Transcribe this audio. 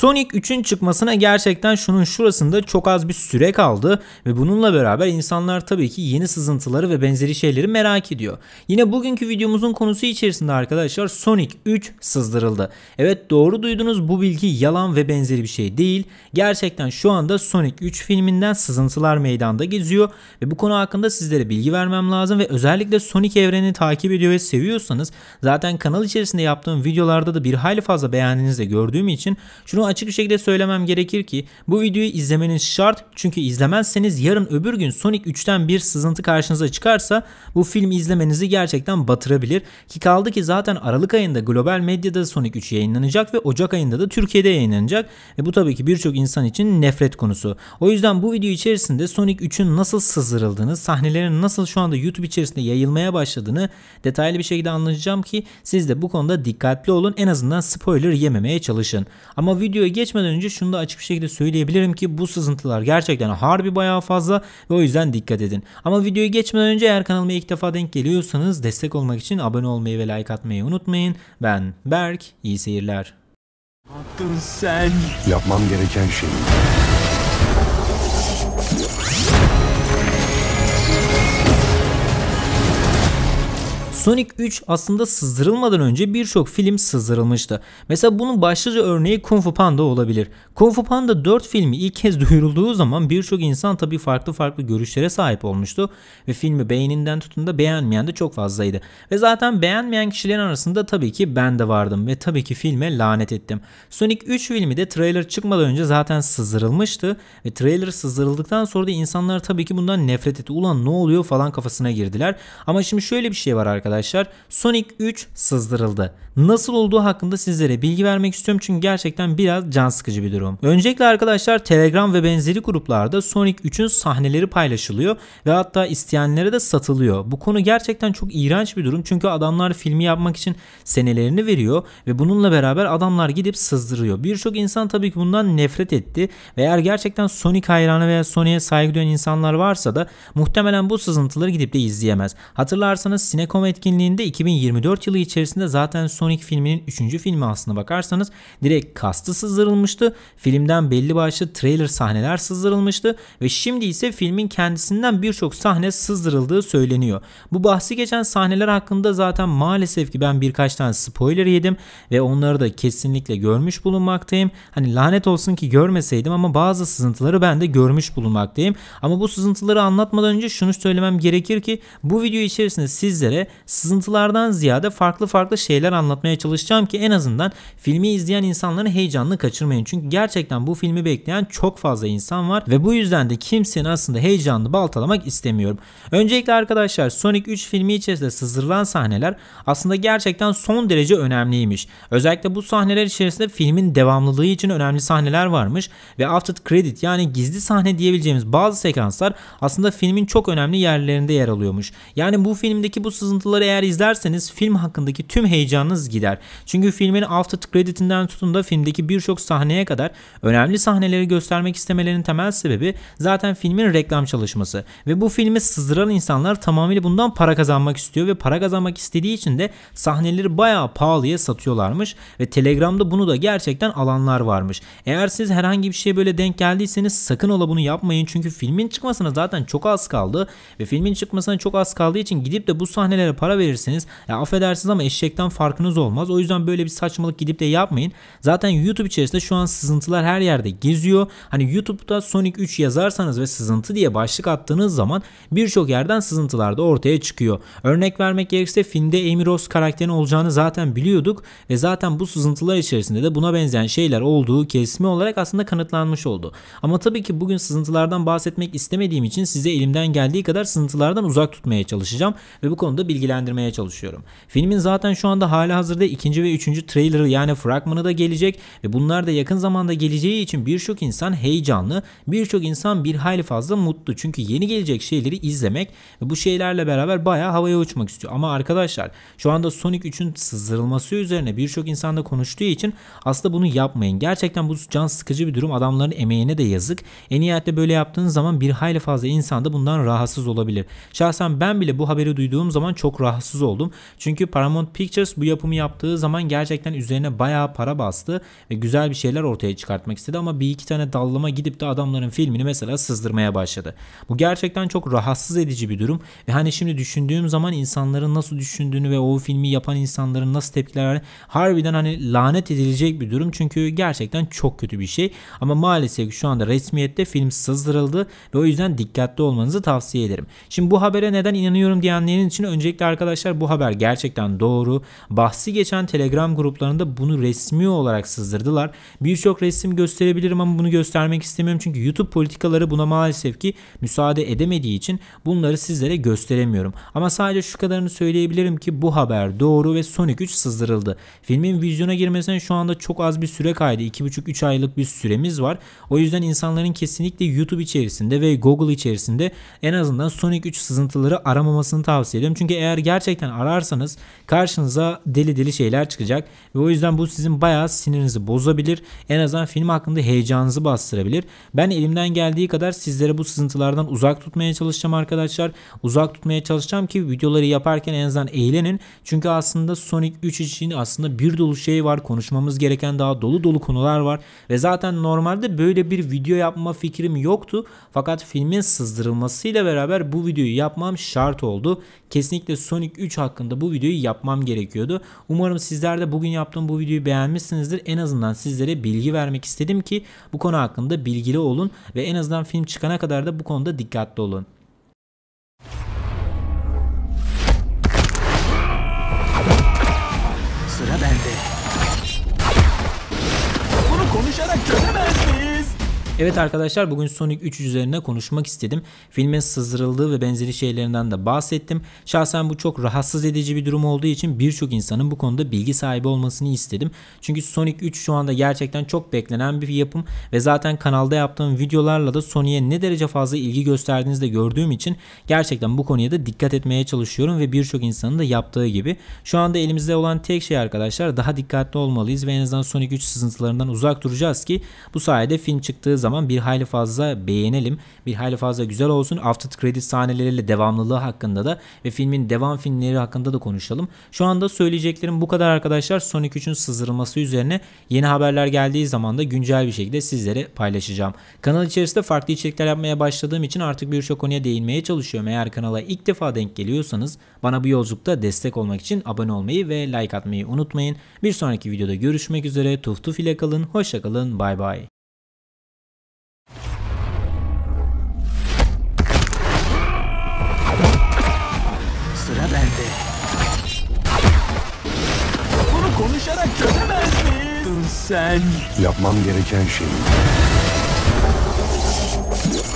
Sonic 3'ün çıkmasına gerçekten şunun şurasında çok az bir süre kaldı ve bununla beraber insanlar tabii ki yeni sızıntıları ve benzeri şeyleri merak ediyor. Yine bugünkü videomuzun konusu içerisinde arkadaşlar Sonic 3 sızdırıldı. Evet doğru duydunuz bu bilgi yalan ve benzeri bir şey değil. Gerçekten şu anda Sonic 3 filminden sızıntılar meydanda geziyor ve bu konu hakkında sizlere bilgi vermem lazım ve özellikle Sonic evrenini takip ediyor ve seviyorsanız zaten kanal içerisinde yaptığım videolarda da bir hayli fazla beğendiğinizde gördüğüm için şunu açık bir şekilde söylemem gerekir ki bu videoyu izlemeniz şart çünkü izlemezseniz yarın öbür gün Sonic 3'ten bir sızıntı karşınıza çıkarsa bu film izlemenizi gerçekten batırabilir. Ki kaldı ki zaten Aralık ayında global medyada Sonic 3 yayınlanacak ve Ocak ayında da Türkiye'de yayınlanacak. Ve bu tabii ki birçok insan için nefret konusu. O yüzden bu video içerisinde Sonic 3'ün nasıl sızdırıldığını, sahnelerin nasıl şu anda YouTube içerisinde yayılmaya başladığını detaylı bir şekilde anlatacağım ki siz de bu konuda dikkatli olun. En azından spoiler yememeye çalışın. Ama video videoya geçmeden önce şunu da açık bir şekilde söyleyebilirim ki bu sızıntılar gerçekten harbi bayağı fazla ve o yüzden dikkat edin. Ama videoya geçmeden önce eğer kanalıma ilk defa denk geliyorsanız destek olmak için abone olmayı ve like atmayı unutmayın. Ben Berk, iyi seyirler. Attın sen. Yapmam gereken şey. Sonic 3 aslında sızdırılmadan önce birçok film sızdırılmıştı. Mesela bunun başlıca örneği Kung Fu Panda olabilir. Kung Fu Panda 4 filmi ilk kez duyurulduğu zaman birçok insan tabii farklı farklı görüşlere sahip olmuştu ve filmi beğeninden tutun da beğenmeyen de çok fazlaydı. Ve zaten beğenmeyen kişilerin arasında tabii ki ben de vardım ve tabii ki filme lanet ettim. Sonic 3 filmi de trailer çıkmadan önce zaten sızdırılmıştı ve trailer sızdırıldıktan sonra da insanlar tabii ki bundan nefret etti. Ulan ne oluyor falan kafasına girdiler. Ama şimdi şöyle bir şey var arkadaşlar arkadaşlar Sonic 3 sızdırıldı. Nasıl olduğu hakkında sizlere bilgi vermek istiyorum çünkü gerçekten biraz can sıkıcı bir durum. Öncelikle arkadaşlar Telegram ve benzeri gruplarda Sonic 3'ün sahneleri paylaşılıyor ve hatta isteyenlere de satılıyor. Bu konu gerçekten çok iğrenç bir durum çünkü adamlar filmi yapmak için senelerini veriyor ve bununla beraber adamlar gidip sızdırıyor. Birçok insan tabii ki bundan nefret etti ve eğer gerçekten Sonic hayranı veya Sonic'e saygı duyan insanlar varsa da muhtemelen bu sızıntıları gidip de izleyemez. Hatırlarsanız Sinekom etkinliği etkinliğinde 2024 yılı içerisinde zaten Sonic filminin 3. filmi aslına bakarsanız direkt kastı sızdırılmıştı. Filmden belli başlı trailer sahneler sızdırılmıştı ve şimdi ise filmin kendisinden birçok sahne sızdırıldığı söyleniyor. Bu bahsi geçen sahneler hakkında zaten maalesef ki ben birkaç tane spoiler yedim ve onları da kesinlikle görmüş bulunmaktayım. Hani lanet olsun ki görmeseydim ama bazı sızıntıları ben de görmüş bulunmaktayım. Ama bu sızıntıları anlatmadan önce şunu söylemem gerekir ki bu video içerisinde sizlere sızıntılardan ziyade farklı farklı şeyler anlatmaya çalışacağım ki en azından filmi izleyen insanların heyecanını kaçırmayın. Çünkü gerçekten bu filmi bekleyen çok fazla insan var ve bu yüzden de kimsenin aslında heyecanını baltalamak istemiyorum. Öncelikle arkadaşlar Sonic 3 filmi içerisinde sızdırılan sahneler aslında gerçekten son derece önemliymiş. Özellikle bu sahneler içerisinde filmin devamlılığı için önemli sahneler varmış ve after credit yani gizli sahne diyebileceğimiz bazı sekanslar aslında filmin çok önemli yerlerinde yer alıyormuş. Yani bu filmdeki bu sızıntılar Videoları eğer izlerseniz film hakkındaki tüm heyecanınız gider. Çünkü filmin after creditinden tutun da filmdeki birçok sahneye kadar önemli sahneleri göstermek istemelerinin temel sebebi zaten filmin reklam çalışması. Ve bu filmi sızdıran insanlar tamamıyla bundan para kazanmak istiyor ve para kazanmak istediği için de sahneleri bayağı pahalıya satıyorlarmış ve Telegram'da bunu da gerçekten alanlar varmış. Eğer siz herhangi bir şeye böyle denk geldiyseniz sakın ola bunu yapmayın çünkü filmin çıkmasına zaten çok az kaldı ve filmin çıkmasına çok az kaldığı için gidip de bu sahnelere para para verirseniz ya affedersiniz ama eşekten farkınız olmaz. O yüzden böyle bir saçmalık gidip de yapmayın. Zaten YouTube içerisinde şu an sızıntılar her yerde geziyor. Hani YouTube'da Sonic 3 yazarsanız ve sızıntı diye başlık attığınız zaman birçok yerden sızıntılar da ortaya çıkıyor. Örnek vermek gerekirse filmde Amy Rose karakterin olacağını zaten biliyorduk ve zaten bu sızıntılar içerisinde de buna benzeyen şeyler olduğu kesimi olarak aslında kanıtlanmış oldu. Ama tabii ki bugün sızıntılardan bahsetmek istemediğim için size elimden geldiği kadar sızıntılardan uzak tutmaya çalışacağım ve bu konuda bilgilendirmek değerlendirmeye çalışıyorum. Filmin zaten şu anda hala hazırda ikinci ve üçüncü trailer yani fragmanı da gelecek ve bunlar da yakın zamanda geleceği için birçok insan heyecanlı, birçok insan bir hayli fazla mutlu. Çünkü yeni gelecek şeyleri izlemek ve bu şeylerle beraber bayağı havaya uçmak istiyor. Ama arkadaşlar şu anda Sonic 3'ün sızdırılması üzerine birçok insan da konuştuğu için aslında bunu yapmayın. Gerçekten bu can sıkıcı bir durum. Adamların emeğine de yazık. En nihayette böyle yaptığınız zaman bir hayli fazla insan da bundan rahatsız olabilir. Şahsen ben bile bu haberi duyduğum zaman çok rahatsız rahatsız oldum. Çünkü Paramount Pictures bu yapımı yaptığı zaman gerçekten üzerine bayağı para bastı ve güzel bir şeyler ortaya çıkartmak istedi ama bir iki tane dallama gidip de adamların filmini mesela sızdırmaya başladı. Bu gerçekten çok rahatsız edici bir durum ve hani şimdi düşündüğüm zaman insanların nasıl düşündüğünü ve o filmi yapan insanların nasıl tepkiler verdiğini harbiden hani lanet edilecek bir durum çünkü gerçekten çok kötü bir şey ama maalesef şu anda resmiyette film sızdırıldı ve o yüzden dikkatli olmanızı tavsiye ederim. Şimdi bu habere neden inanıyorum diyenlerin için öncelikle arkadaşlar bu haber gerçekten doğru. Bahsi geçen Telegram gruplarında bunu resmi olarak sızdırdılar. Birçok resim gösterebilirim ama bunu göstermek istemiyorum. Çünkü YouTube politikaları buna maalesef ki müsaade edemediği için bunları sizlere gösteremiyorum. Ama sadece şu kadarını söyleyebilirim ki bu haber doğru ve Sonic 3 sızdırıldı. Filmin vizyona girmesine şu anda çok az bir süre kaydı. 2,5-3 aylık bir süremiz var. O yüzden insanların kesinlikle YouTube içerisinde ve Google içerisinde en azından Sonic 3 sızıntıları aramamasını tavsiye ediyorum. Çünkü eğer gerçekten ararsanız karşınıza deli deli şeyler çıkacak. Ve o yüzden bu sizin bayağı sinirinizi bozabilir. En azından film hakkında heyecanınızı bastırabilir. Ben elimden geldiği kadar sizlere bu sızıntılardan uzak tutmaya çalışacağım arkadaşlar. Uzak tutmaya çalışacağım ki videoları yaparken en azından eğlenin. Çünkü aslında Sonic 3 için aslında bir dolu şey var. Konuşmamız gereken daha dolu dolu konular var. Ve zaten normalde böyle bir video yapma fikrim yoktu. Fakat filmin sızdırılmasıyla beraber bu videoyu yapmam şart oldu. Kesinlikle Sonic Sonic 3 hakkında bu videoyu yapmam gerekiyordu. Umarım sizler de bugün yaptığım bu videoyu beğenmişsinizdir. En azından sizlere bilgi vermek istedim ki bu konu hakkında bilgili olun ve en azından film çıkana kadar da bu konuda dikkatli olun. Evet arkadaşlar bugün Sonic 3 üzerine konuşmak istedim. Filmin sızdırıldığı ve benzeri şeylerinden de bahsettim. Şahsen bu çok rahatsız edici bir durum olduğu için birçok insanın bu konuda bilgi sahibi olmasını istedim. Çünkü Sonic 3 şu anda gerçekten çok beklenen bir yapım ve zaten kanalda yaptığım videolarla da Sony'e ne derece fazla ilgi gösterdiğinizi de gördüğüm için gerçekten bu konuya da dikkat etmeye çalışıyorum ve birçok insanın da yaptığı gibi. Şu anda elimizde olan tek şey arkadaşlar daha dikkatli olmalıyız ve en azından Sonic 3 sızıntılarından uzak duracağız ki bu sayede film çıktığı zaman zaman bir hayli fazla beğenelim. Bir hayli fazla güzel olsun. After credit sahneleriyle devamlılığı hakkında da ve filmin devam filmleri hakkında da konuşalım. Şu anda söyleyeceklerim bu kadar arkadaşlar. Sonic 3'ün sızdırılması üzerine yeni haberler geldiği zaman da güncel bir şekilde sizlere paylaşacağım. Kanal içerisinde farklı içerikler yapmaya başladığım için artık birçok konuya değinmeye çalışıyorum. Eğer kanala ilk defa denk geliyorsanız bana bu yolculukta destek olmak için abone olmayı ve like atmayı unutmayın. Bir sonraki videoda görüşmek üzere. Tuf Tuf ile kalın. Hoşçakalın. Bay bay. Onlara çözemez miyiz? Sen... Yapmam gereken şey.